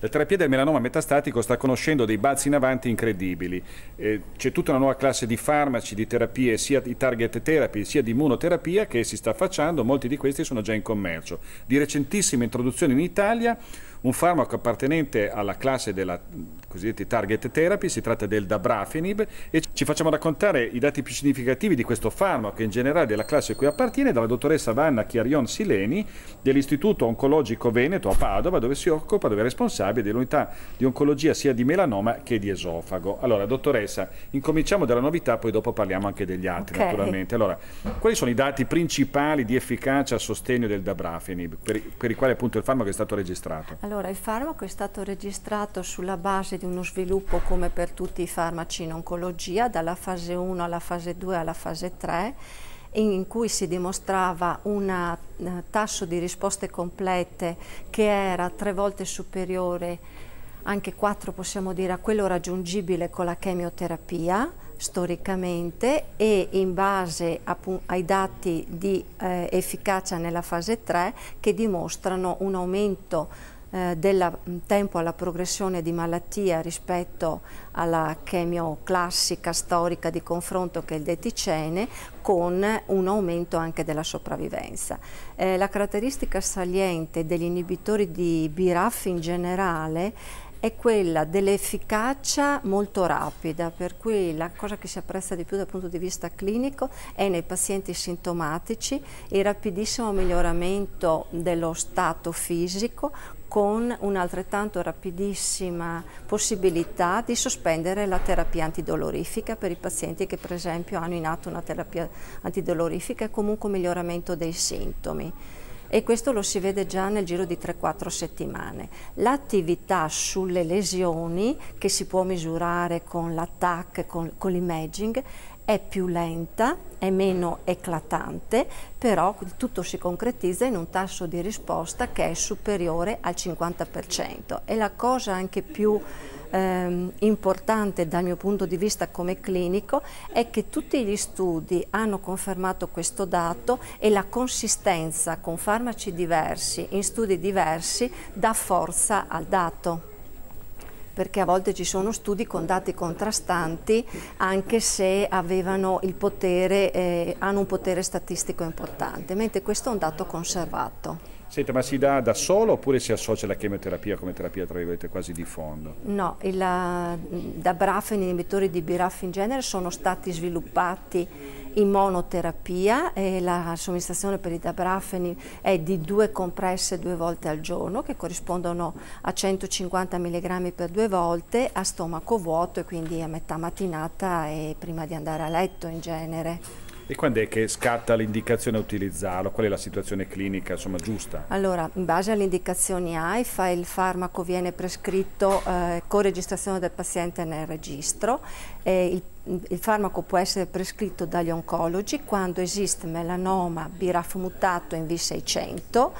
La terapia del melanoma metastatico sta conoscendo dei balzi in avanti incredibili. Eh, c'è tutta una nuova classe di farmaci, di terapie, sia di target therapy, sia di immunoterapia che si sta facendo, molti di questi sono già in commercio. Di recentissima introduzione in Italia, un farmaco appartenente alla classe della mm, cosiddetta target therapy, si tratta del dabrafenib e ci facciamo raccontare i dati più significativi di questo farmaco e in generale della classe a cui appartiene dalla dottoressa Vanna Chiarion Sileni dell'Istituto Oncologico Veneto a Padova dove si occupa, dove è responsabile responsabile dell'unità di oncologia sia di melanoma che di esofago. Allora, dottoressa, incominciamo dalla novità, poi dopo parliamo anche degli altri, okay. naturalmente. Allora, quali sono i dati principali di efficacia a sostegno del dabrafenib, per, per i quali appunto il farmaco è stato registrato? Allora, il farmaco è stato registrato sulla base di uno sviluppo come per tutti i farmaci in oncologia, dalla fase 1 alla fase 2 alla fase 3, in cui si dimostrava un eh, tasso di risposte complete che era tre volte superiore, anche quattro possiamo dire, a quello raggiungibile con la chemioterapia storicamente e in base ai dati di eh, efficacia nella fase 3 che dimostrano un aumento eh, del mm, tempo alla progressione di malattia rispetto alla chemio classica storica di confronto che è il deticene con un aumento anche della sopravvivenza. Eh, la caratteristica saliente degli inibitori di BRAF in generale è quella dell'efficacia molto rapida, per cui la cosa che si apprezza di più dal punto di vista clinico è nei pazienti sintomatici il rapidissimo miglioramento dello stato fisico con un'altrettanto rapidissima possibilità di sospendere la terapia antidolorifica per i pazienti che per esempio hanno in atto una terapia antidolorifica e comunque un miglioramento dei sintomi e questo lo si vede già nel giro di 3-4 settimane. L'attività sulle lesioni, che si può misurare con l'attack, con, con l'imaging, è più lenta, è meno eclatante, però tutto si concretizza in un tasso di risposta che è superiore al 50% e la cosa anche più ehm, importante dal mio punto di vista come clinico è che tutti gli studi hanno confermato questo dato e la consistenza con farmaci diversi in studi diversi dà forza al dato perché a volte ci sono studi con dati contrastanti anche se avevano il potere, eh, hanno un potere statistico importante, mentre questo è un dato conservato. Senta, ma si dà da solo oppure si associa alla chemioterapia come terapia tra virgolette quasi di fondo? No, il, eh, da BRAF, inibitori di BRAF in genere sono stati sviluppati in monoterapia e la somministrazione per i dabrafeni è di due compresse due volte al giorno che corrispondono a 150 mg per due volte a stomaco vuoto e quindi a metà mattinata e prima di andare a letto in genere. E quando è che scatta l'indicazione a utilizzarlo? Qual è la situazione clinica insomma, giusta? Allora, in base alle indicazioni AIFA, il farmaco viene prescritto eh, con registrazione del paziente nel registro. Il, il, farmaco può essere prescritto dagli oncologi quando esiste melanoma BRAF mutato in V600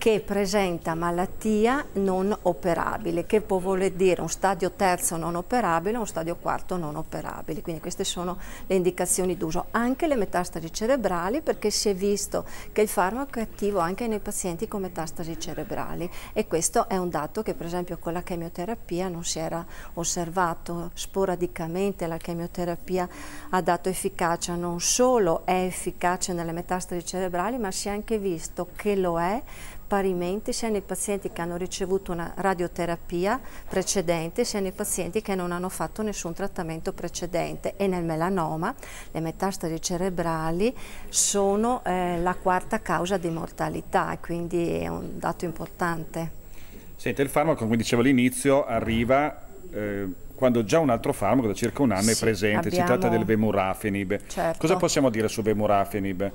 che presenta malattia non operabile, che può voler dire un stadio terzo non operabile o un stadio quarto non operabile. Quindi queste sono le indicazioni d'uso. Anche le metastasi cerebrali, perché si è visto che il farmaco è attivo anche nei pazienti con metastasi cerebrali e questo è un dato che per esempio con la chemioterapia non si era osservato. Sporadicamente la chemioterapia ha dato efficacia, non solo è efficace nelle metastasi cerebrali, ma si è anche visto che lo è Parimenti sia nei pazienti che hanno ricevuto una radioterapia precedente sia nei pazienti che non hanno fatto nessun trattamento precedente e nel melanoma le metastasi cerebrali sono eh, la quarta causa di mortalità e quindi è un dato importante. Senti, il farmaco, come dicevo all'inizio, arriva eh, quando già un altro farmaco da circa un anno sì, è presente, abbiamo... si tratta del Vemurafenib. Certo. Cosa possiamo dire su Vemurafenib?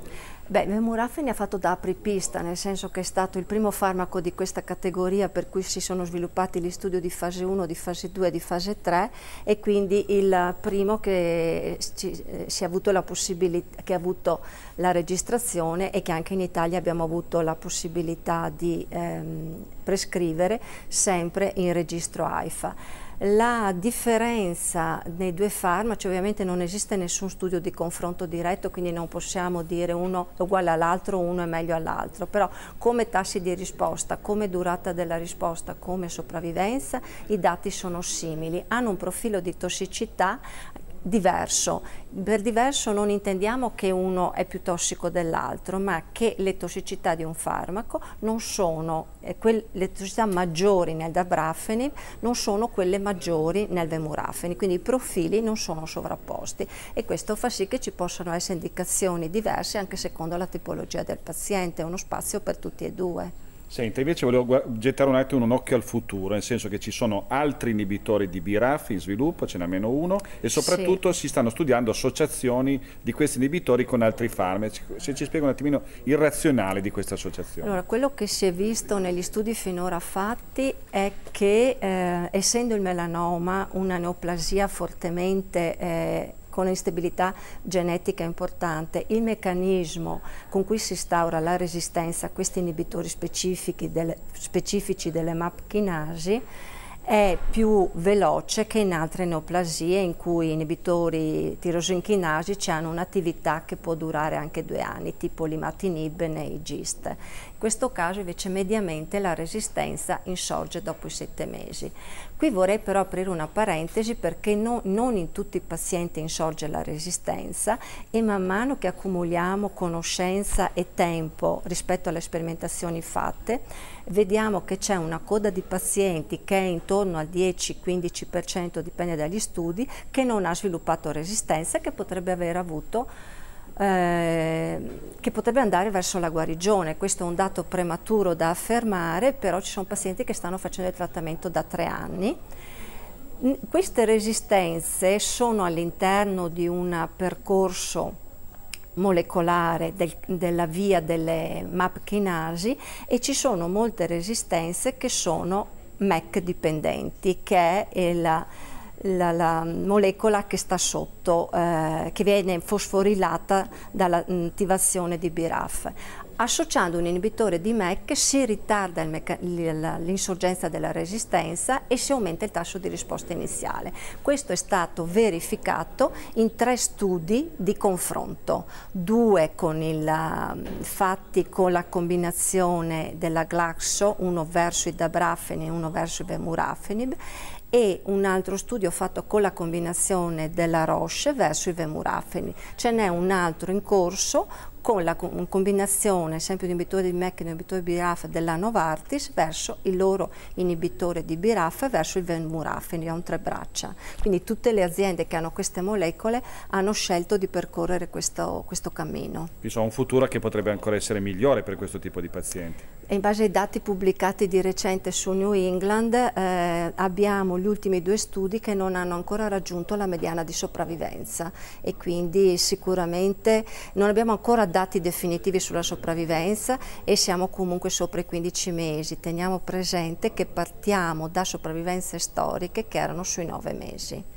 Beh, Memurafeni ha fatto da apripista, nel senso che è stato il primo farmaco di questa categoria per cui si sono sviluppati gli studi di fase 1, di fase 2, e di fase 3 e quindi il primo che, ci, eh, si è avuto la possibilità, che ha avuto la registrazione e che anche in Italia abbiamo avuto la possibilità di ehm, prescrivere sempre in registro AIFA. La differenza nei due farmaci, cioè ovviamente non esiste nessun studio di confronto diretto, quindi non possiamo dire uno è uguale all'altro, uno è meglio all'altro, però come tassi di risposta, come durata della risposta, come sopravvivenza, i dati sono simili, hanno un profilo di tossicità diverso. Per diverso non intendiamo che uno è più tossico dell'altro, ma che le tossicità di un farmaco non sono, eh, le tossicità maggiori nel dabrafenib non sono quelle maggiori nel vemurafenib, quindi i profili non sono sovrapposti e questo fa sì che ci possano essere indicazioni diverse anche secondo la tipologia del paziente, uno spazio per tutti e due. Senta, invece volevo gettare un attimo un occhio al futuro, nel senso che ci sono altri inibitori di BRAF in sviluppo, ce n'è almeno uno, e soprattutto sì. si stanno studiando associazioni di questi inibitori con altri farmaci. Se ci spiega un attimino il razionale di questa associazione. Allora, quello che si è visto negli studi finora fatti è che eh, essendo il melanoma una neoplasia fortemente eh, con instabilità genetica importante, il meccanismo con cui si instaura la resistenza a questi inibitori specifici delle, specifici delle MAP chinasi è più veloce che in altre neoplasie in cui inibitori tirosincinasi hanno un'attività che può durare anche due anni, tipo l'imatinib nei GIST questo caso invece mediamente la resistenza insorge dopo i sette mesi. Qui vorrei però aprire una parentesi perché no, non in tutti i pazienti insorge la resistenza e man mano che accumuliamo conoscenza e tempo rispetto alle sperimentazioni fatte, vediamo che c'è una coda di pazienti che è intorno al 10-15%, dipende dagli studi, che non ha sviluppato resistenza e che potrebbe aver avuto Ehm, che potrebbe andare verso la guarigione. Questo è un dato prematuro da affermare, però ci sono pazienti che stanno facendo il trattamento da tre anni. Queste resistenze sono all'interno di un percorso molecolare del, della via delle MAP chinasi e ci sono molte resistenze che sono MEC dipendenti, che è la la, la molecola che sta sotto, eh, che viene fosforilata dall'attivazione di BRAF. Associando un inibitore di MEC si ritarda l'insorgenza della resistenza e si aumenta il tasso di risposta iniziale. Questo è stato verificato in tre studi di confronto, due con il, fatti con la combinazione della Glaxo, uno verso i dabrafenib e uno verso i bemurafenib e un altro studio fatto con la combinazione della Roche verso i vemurafeni. Ce n'è un altro in corso con la combinazione sempre di inibitore di MEC e inibitore di BRAF della Novartis verso il loro inibitore di BRAF verso il venmurafeni, a un tre braccia. Quindi tutte le aziende che hanno queste molecole hanno scelto di percorrere questo, questo cammino. Insomma, un futuro che potrebbe ancora essere migliore per questo tipo di pazienti. In base ai dati pubblicati di recente su New England eh, abbiamo gli ultimi due studi che non hanno ancora raggiunto la mediana di sopravvivenza e quindi sicuramente non abbiamo ancora dati definitivi sulla sopravvivenza e siamo comunque sopra i 15 mesi. Teniamo presente che partiamo da sopravvivenze storiche che erano sui 9 mesi.